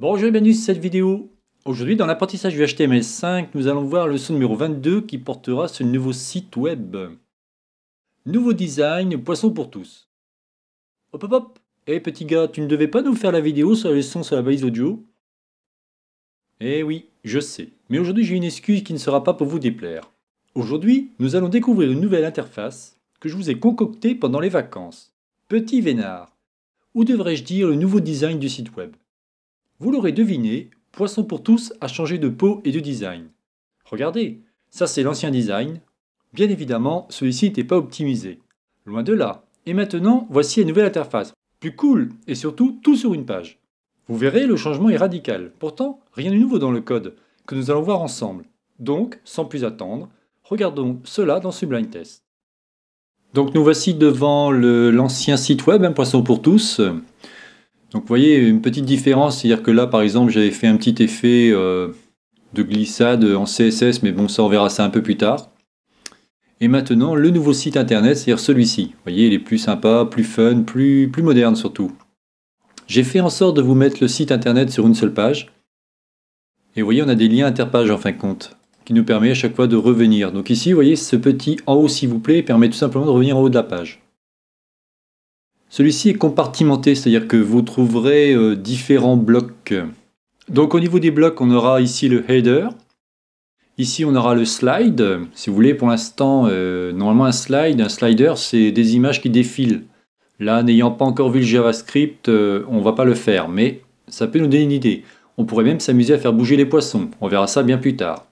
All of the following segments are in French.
Bonjour et bienvenue sur cette vidéo. Aujourd'hui, dans l'apprentissage du HTML5, nous allons voir le leçon numéro 22 qui portera ce nouveau site web. Nouveau design, poisson pour tous. Hop hop hop Eh petit gars, tu ne devais pas nous faire la vidéo sur la leçon sur la balise audio Eh oui, je sais. Mais aujourd'hui, j'ai une excuse qui ne sera pas pour vous déplaire. Aujourd'hui, nous allons découvrir une nouvelle interface que je vous ai concoctée pendant les vacances. Petit Vénard. où devrais-je dire le nouveau design du site web vous l'aurez deviné, Poisson pour tous a changé de peau et de design. Regardez, ça c'est l'ancien design. Bien évidemment, celui-ci n'était pas optimisé. Loin de là. Et maintenant, voici la nouvelle interface. Plus cool et surtout tout sur une page. Vous verrez, le changement est radical. Pourtant, rien de nouveau dans le code que nous allons voir ensemble. Donc, sans plus attendre, regardons cela dans Sublime Test. Donc nous voici devant l'ancien site web, hein, Poisson pour tous. Donc vous voyez, une petite différence, c'est-à-dire que là, par exemple, j'avais fait un petit effet euh, de glissade en CSS, mais bon, ça, on verra ça un peu plus tard. Et maintenant, le nouveau site internet, c'est-à-dire celui-ci. Vous voyez, il est plus sympa, plus fun, plus, plus moderne surtout. J'ai fait en sorte de vous mettre le site internet sur une seule page. Et vous voyez, on a des liens interpages en fin de compte, qui nous permet à chaque fois de revenir. Donc ici, vous voyez, ce petit en haut, s'il vous plaît, permet tout simplement de revenir en haut de la page. Celui-ci est compartimenté, c'est-à-dire que vous trouverez euh, différents blocs. Donc au niveau des blocs, on aura ici le header. Ici, on aura le slide. Si vous voulez, pour l'instant, euh, normalement un slide, un slider, c'est des images qui défilent. Là, n'ayant pas encore vu le JavaScript, euh, on ne va pas le faire, mais ça peut nous donner une idée. On pourrait même s'amuser à faire bouger les poissons. On verra ça bien plus tard.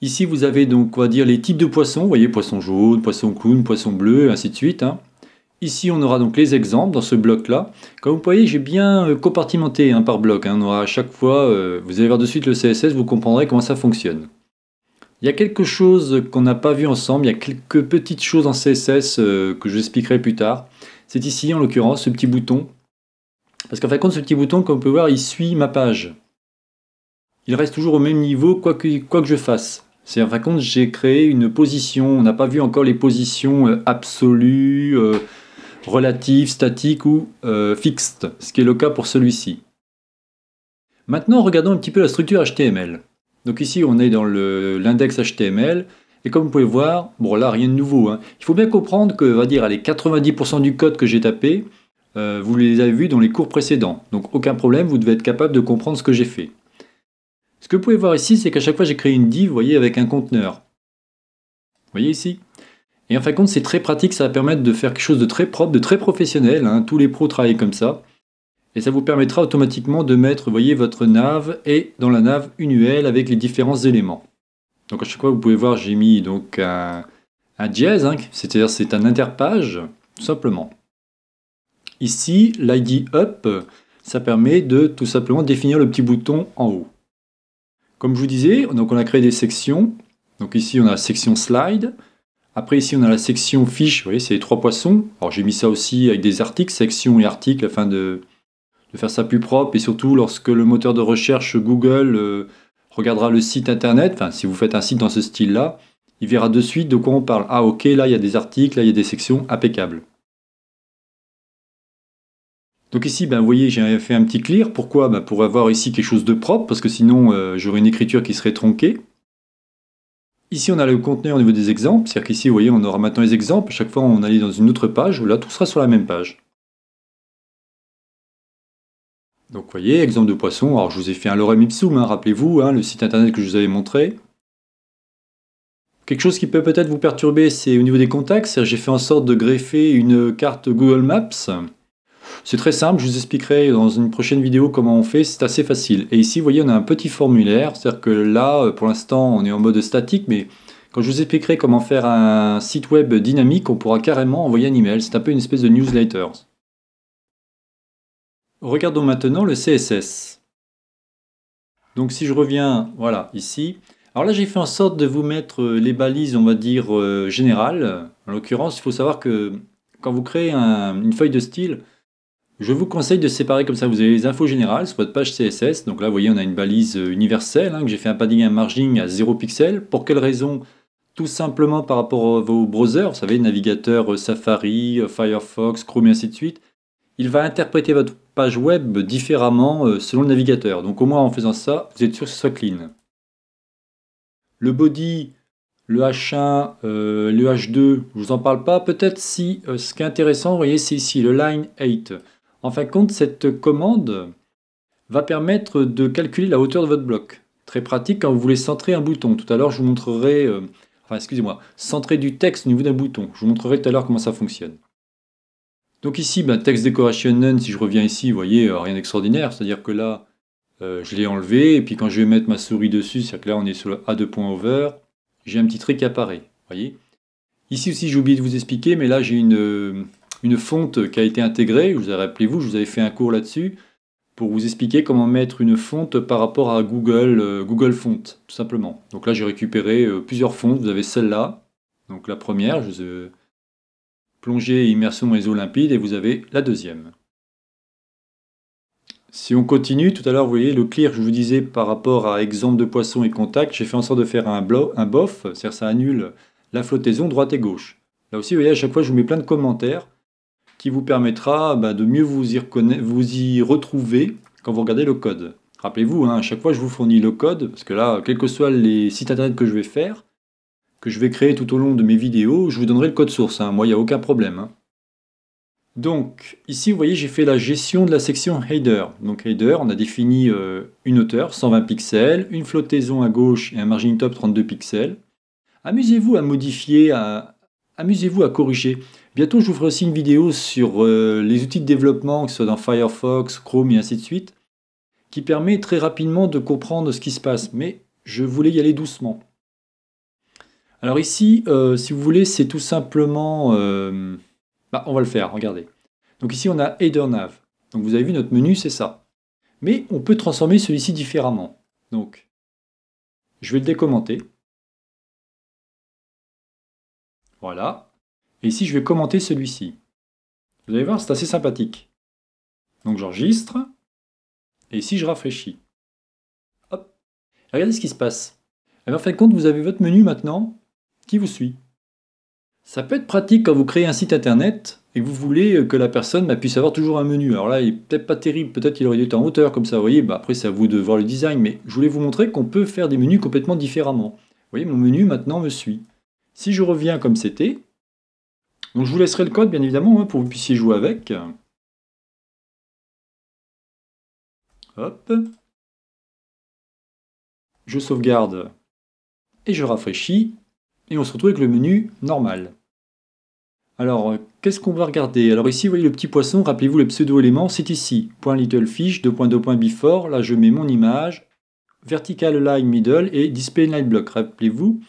Ici, vous avez donc, on dire, les types de poissons. Vous voyez, poisson jaune, poisson clown, poisson bleu, ainsi de suite. Hein. Ici, on aura donc les exemples dans ce bloc-là. Comme vous voyez, j'ai bien euh, compartimenté hein, par bloc. Hein. On aura à chaque fois, euh, vous allez voir de suite le CSS, vous comprendrez comment ça fonctionne. Il y a quelque chose qu'on n'a pas vu ensemble, il y a quelques petites choses en CSS euh, que j'expliquerai plus tard. C'est ici, en l'occurrence, ce petit bouton. Parce qu'en fin de compte, ce petit bouton, comme vous pouvez voir, il suit ma page. Il reste toujours au même niveau, quoi que je fasse cest en dire de compte, j'ai créé une position. On n'a pas vu encore les positions euh, absolues, euh, relatives, statiques ou euh, fixes, ce qui est le cas pour celui-ci. Maintenant, regardons un petit peu la structure HTML. Donc ici, on est dans l'index HTML. Et comme vous pouvez voir, bon là, rien de nouveau. Hein. Il faut bien comprendre que, on va dire, les 90% du code que j'ai tapé, vous les avez vus dans les cours précédents. Donc aucun problème, vous devez être capable de comprendre ce que j'ai fait. Ce que vous pouvez voir ici, c'est qu'à chaque fois, j'ai créé une div, vous voyez, avec un conteneur. Vous voyez ici Et en fin de compte, c'est très pratique, ça va permettre de faire quelque chose de très propre, de très professionnel. Hein. Tous les pros travaillent comme ça. Et ça vous permettra automatiquement de mettre, vous voyez, votre nav et dans la nav une UL avec les différents éléments. Donc à chaque fois, vous pouvez voir, j'ai mis donc un, jazz, hein, c'est-à-dire c'est un interpage, tout simplement. Ici, l'ID up, ça permet de tout simplement définir le petit bouton en haut. Comme je vous disais, donc on a créé des sections. Donc ici, on a la section slide. Après, ici, on a la section fiche. Vous voyez, c'est les trois poissons. Alors, j'ai mis ça aussi avec des articles, sections et articles, afin de, faire ça plus propre. Et surtout, lorsque le moteur de recherche Google euh, regardera le site internet, enfin, si vous faites un site dans ce style-là, il verra de suite de quoi on parle. Ah, ok, là, il y a des articles, là, il y a des sections, impeccables. Donc ici, ben, vous voyez, j'ai fait un petit clear. Pourquoi ben, Pour avoir ici quelque chose de propre, parce que sinon euh, j'aurais une écriture qui serait tronquée. Ici, on a le contenu au niveau des exemples. C'est-à-dire qu'ici, vous voyez, on aura maintenant les exemples. Chaque fois, on allait dans une autre page. où Là, tout sera sur la même page. Donc, vous voyez, exemple de poisson. Alors, je vous ai fait un lorem ipsum, hein, rappelez-vous, hein, le site internet que je vous avais montré. Quelque chose qui peut peut-être vous perturber, c'est au niveau des contacts. J'ai fait en sorte de greffer une carte Google Maps. C'est très simple, je vous expliquerai dans une prochaine vidéo comment on fait, c'est assez facile. Et ici, vous voyez, on a un petit formulaire, c'est-à-dire que là, euh, pour l'instant, on est en mode statique, mais quand je vous expliquerai comment faire un site web dynamique, on pourra carrément envoyer un email, c'est un peu une espèce de newsletter. Regardons maintenant le CSS. Donc si je reviens, voilà, ici, alors là, j'ai fait en sorte de vous mettre euh, les balises, on va dire, euh, générales. En l'occurrence, il faut savoir que quand vous créez une feuille de style, je vous conseille de séparer comme ça, vous avez les infos générales sur votre page CSS, donc là vous voyez on a une balise euh, universelle, hein, que j'ai fait un padding et un margin à 0 pixels, pour quelle raison tout simplement par rapport à vos browsers, vous savez, navigateur euh, Safari, euh, Firefox, Chrome et ainsi de suite, il va interpréter votre page web différemment selon le navigateur. Donc au moins en faisant ça, vous êtes sûr que ce soit clean. Le body, le H1, le H2, je ne vous en parle pas. Peut-être si, ce qui est intéressant, vous voyez, c'est ici le line 8. En fin de compte, cette commande va permettre de calculer la hauteur de votre bloc. Très pratique quand vous voulez centrer un bouton. Tout à l'heure, je vous montrerai, euh, enfin excusez-moi, centrer du texte au niveau d'un bouton. Je vous montrerai tout à l'heure comment ça fonctionne. Donc ici, ben, text decoration none, si je reviens ici, vous voyez, euh, rien d'extraordinaire. C'est-à-dire que là, euh, je l'ai enlevé, et puis quand je vais mettre ma souris dessus, c'est-à-dire que là, on est sur le A2.over, j'ai un petit trait qui apparaît, voyez. Ici aussi, j'ai oublié de vous expliquer, mais là, j'ai une, une fonte qui a été intégrée. vous vous rappelez-vous, je vous avais fait un cours là-dessus pour vous expliquer comment mettre une fonte par rapport à Google, euh, Google Font, tout simplement. Donc là, j'ai récupéré euh, plusieurs fontes. Vous avez celle-là, donc la première, je vous euh, plongée et immersion dans les eaux limpides, et vous avez la deuxième. Si on continue, tout à l'heure, vous voyez, le clear, je vous disais, par rapport à exemple de poisson et contact, j'ai fait en sorte de faire un, un bof, c'est-à-dire ça annule la flottaison droite et gauche. Là aussi, vous voyez, à chaque fois, je vous mets plein de commentaires vous permettra bah, de mieux vous y, vous y retrouver quand vous regardez le code. Rappelez-vous, hein, à chaque fois je vous fournis le code, parce que là, quels que soient les sites internet que je vais faire, que je vais créer tout au long de mes vidéos, je vous donnerai le code source, hein. moi il n'y a aucun problème. Hein. Donc ici vous voyez j'ai fait la gestion de la section header. Donc header, on a défini euh, une hauteur 120 pixels, une flottaison à gauche et un margin top 32 pixels. Amusez-vous à modifier, à, Amusez-vous à corriger. Bientôt, je vous ferai aussi une vidéo sur euh, les outils de développement, que ce soit dans Firefox, Chrome et ainsi de suite, qui permet très rapidement de comprendre ce qui se passe. Mais je voulais y aller doucement. Alors ici, euh, si vous voulez, c'est tout simplement... Euh, bah, on va le faire, regardez. Donc ici, on a header Donc vous avez vu, notre menu, c'est ça. Mais on peut transformer celui-ci différemment. Donc, je vais le décommenter. Voilà. Et ici, je vais commenter celui-ci. Vous allez voir, c'est assez sympathique. Donc j'enregistre. Et ici, je rafraîchis. Hop. Regardez ce qui se passe. Alors, en fin de compte, vous avez votre menu maintenant qui vous suit. Ça peut être pratique quand vous créez un site internet et que vous voulez que la personne bah, puisse avoir toujours un menu. Alors là, il n'est peut-être pas terrible, peut-être qu'il aurait dû être en hauteur comme ça, vous voyez. Bah, après, c'est à vous de voir le design, mais je voulais vous montrer qu'on peut faire des menus complètement différemment. Vous voyez, mon menu maintenant me suit. Si je reviens comme c'était, je vous laisserai le code bien évidemment hein, pour que vous puissiez jouer avec. Hop. Je sauvegarde et je rafraîchis et on se retrouve avec le menu normal. Alors, euh, qu'est-ce qu'on va regarder Alors ici, vous voyez le petit poisson, rappelez-vous le pseudo-élément, c'est ici. Point littlefish, 2.2.before, là je mets mon image, vertical line middle et display line block. Rappelez-vous,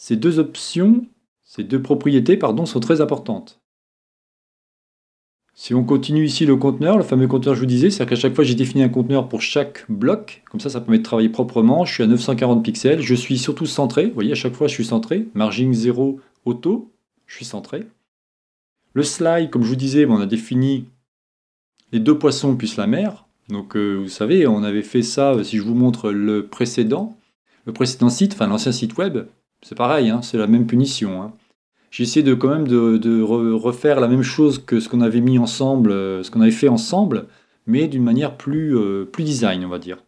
ces deux options, ces deux propriétés, pardon, sont très importantes. Si on continue ici le conteneur, le fameux conteneur je vous disais, c'est-à-dire qu'à chaque fois j'ai défini un conteneur pour chaque bloc, comme ça ça permet de travailler proprement, je suis à 940 pixels, je suis surtout centré, vous voyez à chaque fois je suis centré, margin 0 auto, je suis centré. Le slide, comme je vous disais, on a défini les deux poissons plus la mer, donc euh, vous savez on avait fait ça, euh, si je vous montre le précédent, le précédent site, enfin l'ancien site web, c'est pareil, hein, c'est la même punition. Hein. J'ai essayé de quand même de, refaire la même chose que ce qu'on avait mis ensemble, euh, ce qu'on avait fait ensemble, mais d'une manière plus, euh, plus design, on va dire.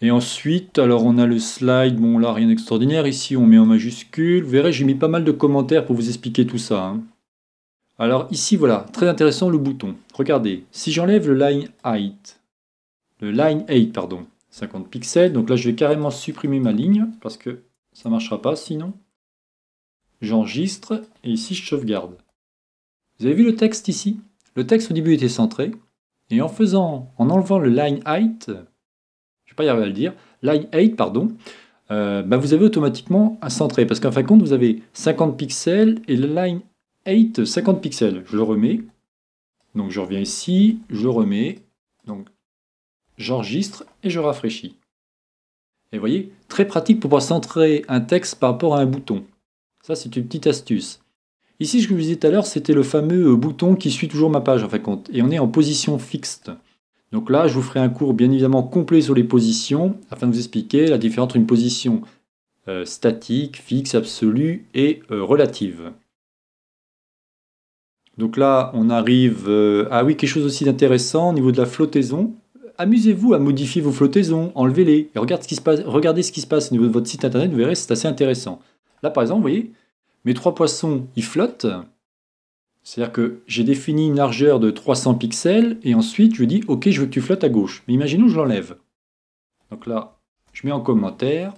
Et ensuite, alors on a le slide, bon là rien d'extraordinaire, ici on met en majuscule, vous verrez j'ai mis pas mal de commentaires pour vous expliquer tout ça. Hein. Alors ici voilà, très intéressant le bouton, regardez, si j'enlève le line height, le line height pardon, 50 pixels. Donc là, je vais carrément supprimer ma ligne parce que ça ne marchera pas sinon. J'enregistre et ici, je sauvegarde. Vous avez vu le texte ici Le texte au début était centré. Et en faisant, en enlevant le line height, je ne vais pas y arriver à le dire, line height, pardon, euh, bah, vous avez automatiquement un centré. Parce qu'en fin de compte, vous avez 50 pixels et le line height, 50 pixels. Je le remets. Donc je reviens ici, je le remets. Donc j'enregistre et je rafraîchis. Et vous voyez, très pratique pour pouvoir centrer un texte par rapport à un bouton. Ça, c'est une petite astuce. Ici, ce que je vous disais tout à l'heure, c'était le fameux euh, bouton qui suit toujours ma page, en fin de compte. Et on est en position fixe. Donc là, je vous ferai un cours bien évidemment complet sur les positions, afin de vous expliquer la différence entre une position euh, statique, fixe, absolue et euh, relative. Donc là, on arrive à... Ah oui, quelque chose aussi d'intéressant au niveau de la flottaison amusez-vous à modifier vos flottaisons, enlevez-les, et regardez ce, qui se passe, regardez ce qui se passe au niveau de votre site internet, vous verrez, c'est assez intéressant. Là, par exemple, vous voyez, mes trois poissons, ils flottent. C'est-à-dire que j'ai défini une largeur de 300 pixels, et ensuite, je dis, OK, je veux que tu flottes à gauche. Mais imaginons que je l'enlève. Donc là, je mets en commentaire,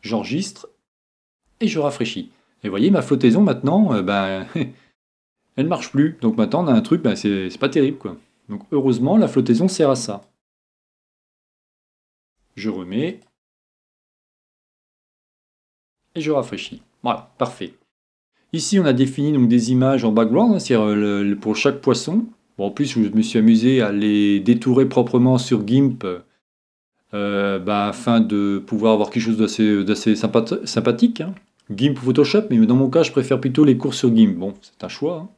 j'enregistre, et je rafraîchis. Et vous voyez, ma flottaison, maintenant, euh, ben, elle ne marche plus. Donc maintenant, on a un truc, ben, c'est pas terrible, quoi. Donc heureusement, la flottaison sert à ça. Je remets. Et je rafraîchis. Voilà, parfait. Ici, on a défini donc des images en background, hein, c'est-à-dire euh, pour chaque poisson. en plus, je me suis amusé à les détourer proprement sur GIMP euh, bah, afin de pouvoir avoir quelque chose d'assez sympathique. Hein. GIMP ou Photoshop, mais dans mon cas, je préfère plutôt les cours sur GIMP. Bon, c'est un choix. Hein.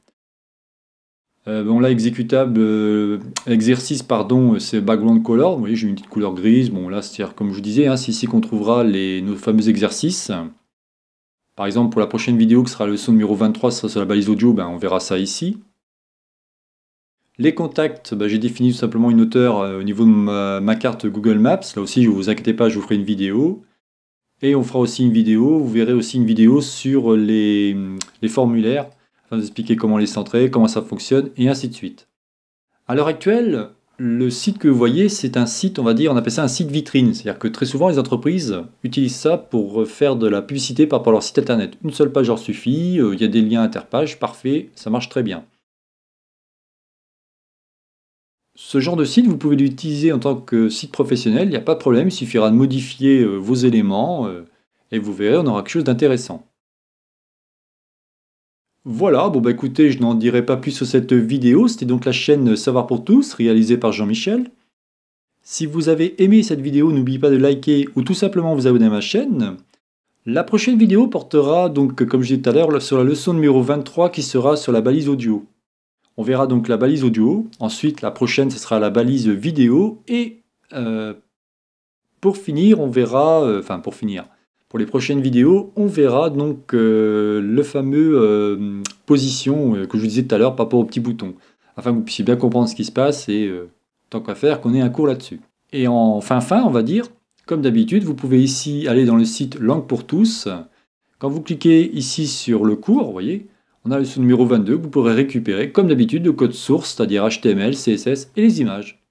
Euh, bon là, exécutable, euh, exercice, pardon, euh, c'est background color. Vous voyez, j'ai une petite couleur grise. Bon là, c'est comme je vous disais, hein, c'est ici qu'on trouvera les, nos fameux exercices. Par exemple, pour la prochaine vidéo, qui sera le son numéro 23, ça sera sur la balise audio, ben, on verra ça ici. Les contacts, ben, j'ai défini tout simplement une hauteur au niveau de ma, carte Google Maps. Là aussi, ne vous inquiétez pas, je vous ferai une vidéo. Et on fera aussi une vidéo, vous verrez aussi une vidéo sur les formulaires vous expliquer comment les centrer, comment ça fonctionne, et ainsi de suite. À l'heure actuelle, le site que vous voyez, c'est un site, on va dire, on appelle ça un site vitrine. C'est-à-dire que très souvent, les entreprises utilisent ça pour faire de la publicité par rapport à leur site internet. Une seule page en suffit, euh, il y a des liens interpages, parfait, ça marche très bien. Ce genre de site, vous pouvez l'utiliser en tant que site professionnel, il n'y a pas de problème, il suffira de modifier euh, vos éléments euh, et vous verrez, on aura quelque chose d'intéressant. Voilà, bon bah écoutez, je n'en dirai pas plus sur cette vidéo, c'était donc la chaîne Savoir pour tous, réalisée par Jean-Michel. Si vous avez aimé cette vidéo, n'oubliez pas de liker ou tout simplement vous abonner à ma chaîne. La prochaine vidéo portera donc, comme je disais tout à l'heure, sur la leçon numéro 23 qui sera sur la balise audio. On verra donc la balise audio, ensuite la prochaine ce sera la balise vidéo et euh, pour finir on verra, euh, enfin pour finir, pour les prochaines vidéos, on verra donc euh, le fameux euh, position euh, que je vous disais tout à l'heure par rapport au petit bouton, afin que vous puissiez bien comprendre ce qui se passe et tant qu'à faire qu'on ait un cours là-dessus. Et en fin fin, on va dire, comme d'habitude, vous pouvez ici aller dans le site Langue pour tous. Quand vous cliquez ici sur le cours, vous voyez, on a le sous-numéro 22 vous pourrez récupérer, comme d'habitude, le code source, c'est-à-dire HTML, CSS et les images.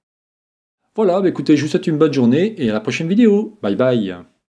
Voilà, bah, écoutez, je vous souhaite une bonne journée et à la prochaine vidéo. Bye bye